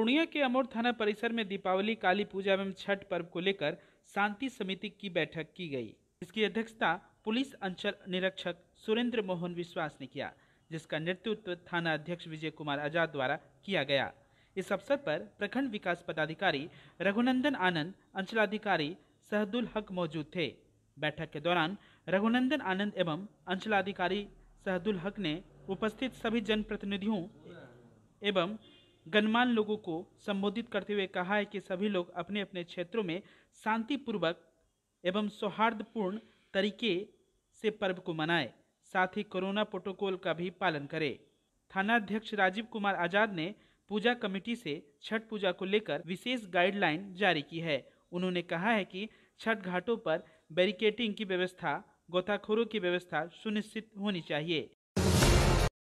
पूर्णिया के अमोर थाना परिसर में दीपावली काली पूजा एवं छठ पर्व को लेकर शांति समिति की बैठक की गई इसकी अध्यक्षता पुलिस अंचल निरीक्षक सुरेंद्र मोहन विश्वास ने किया जिसका नेतृत्व थाना अध्यक्ष विजय कुमार आजाद द्वारा किया गया इस अवसर पर प्रखंड विकास पदाधिकारी रघुनंदन आनंद अंचलाधिकारी सहदुल हक मौजूद थे बैठक के दौरान रघुनंदन आनंद एवं अंचलाधिकारी सहदुल हक ने उपस्थित सभी जनप्रतिनिधियों एवं गणमान लोगों को संबोधित करते हुए कहा है कि सभी लोग अपने अपने क्षेत्रों में शांतिपूर्वक एवं सौहार्दपूर्ण तरीके से पर्व को मनाएं साथ ही कोरोना प्रोटोकॉल का भी पालन करें थानाध्यक्ष राजीव कुमार आजाद ने पूजा कमेटी से छठ पूजा को लेकर विशेष गाइडलाइन जारी की है उन्होंने कहा है कि छठ घाटों पर बैरिकेटिंग की व्यवस्था गोताखोरों की व्यवस्था सुनिश्चित होनी चाहिए